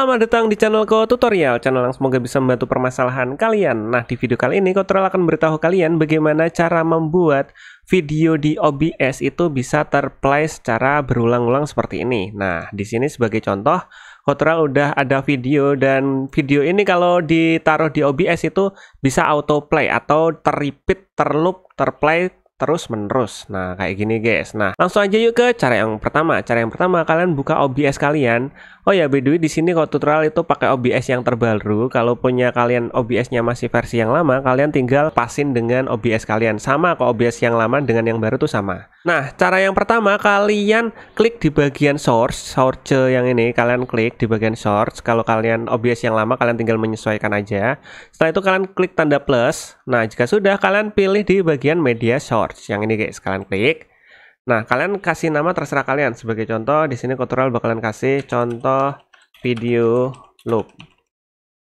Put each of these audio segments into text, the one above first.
Selamat datang di channel Ko Tutorial, channel yang semoga bisa membantu permasalahan kalian. Nah, di video kali ini Ko Tutorial akan beritahu kalian bagaimana cara membuat video di OBS itu bisa terplay secara berulang-ulang seperti ini. Nah, di sini sebagai contoh, Ko Tutorial udah ada video dan video ini kalau ditaruh di OBS itu bisa autoplay atau terrepeat, terloop, terplay terus menerus. Nah, kayak gini guys. Nah, langsung aja yuk ke cara yang pertama. Cara yang pertama kalian buka OBS kalian. Oh ya, by the way di sini kalau tutorial itu pakai OBS yang terbaru. Kalau punya kalian OBS-nya masih versi yang lama, kalian tinggal pasin dengan OBS kalian. Sama kok OBS yang lama dengan yang baru tuh sama. Nah, cara yang pertama kalian klik di bagian source, source yang ini kalian klik di bagian source. Kalau kalian OBS yang lama kalian tinggal menyesuaikan aja. Setelah itu kalian klik tanda plus Nah, jika sudah kalian pilih di bagian media source yang ini guys, kalian klik. Nah, kalian kasih nama terserah kalian. Sebagai contoh di sini tutorial bakalan kasih contoh video loop.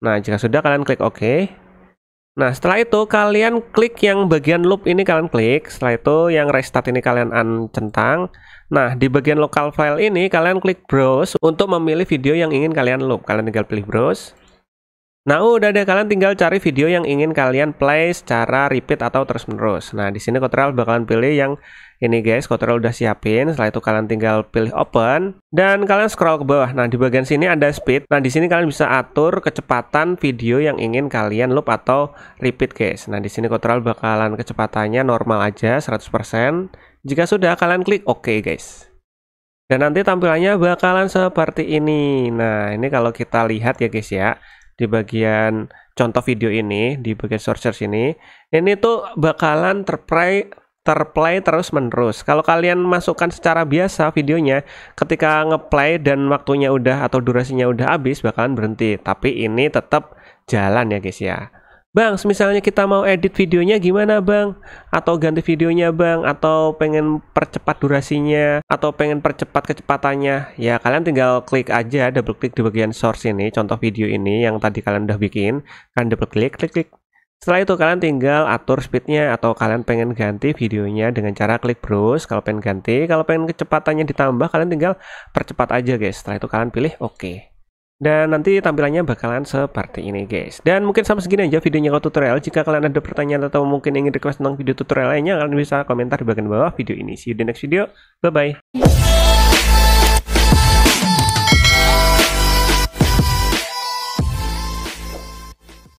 Nah, jika sudah kalian klik OK. Nah, setelah itu kalian klik yang bagian loop ini kalian klik. Setelah itu yang restart ini kalian centang Nah, di bagian local file ini kalian klik browse untuk memilih video yang ingin kalian loop. Kalian tinggal pilih browse. Nah udah deh kalian tinggal cari video yang ingin kalian play secara repeat atau terus menerus. Nah di sini kotoral bakalan pilih yang ini guys, Kotoral udah siapin. Setelah itu kalian tinggal pilih open dan kalian scroll ke bawah. Nah di bagian sini ada speed. Nah di sini kalian bisa atur kecepatan video yang ingin kalian loop atau repeat guys. Nah di sini kotoral bakalan kecepatannya normal aja 100%. Jika sudah kalian klik OK guys. Dan nanti tampilannya bakalan seperti ini. Nah ini kalau kita lihat ya guys ya di bagian contoh video ini di bagian source search ini ini tuh bakalan terplay terplay terus menerus kalau kalian masukkan secara biasa videonya ketika ngeplay dan waktunya udah atau durasinya udah habis bakalan berhenti tapi ini tetap jalan ya guys ya Bang, misalnya kita mau edit videonya gimana bang? Atau ganti videonya bang? Atau pengen percepat durasinya? Atau pengen percepat kecepatannya? Ya kalian tinggal klik aja, double klik di bagian source ini, contoh video ini yang tadi kalian udah bikin. Kalian double klik, klik, klik. Setelah itu kalian tinggal atur speednya atau kalian pengen ganti videonya dengan cara klik browse. Kalau pengen ganti, kalau pengen kecepatannya ditambah, kalian tinggal percepat aja guys. Setelah itu kalian pilih oke. Okay. Dan nanti tampilannya bakalan seperti ini guys Dan mungkin sampai segini aja videonya kalau tutorial Jika kalian ada pertanyaan atau mungkin ingin request tentang video tutorial lainnya Kalian bisa komentar di bagian bawah video ini See you di next video Bye bye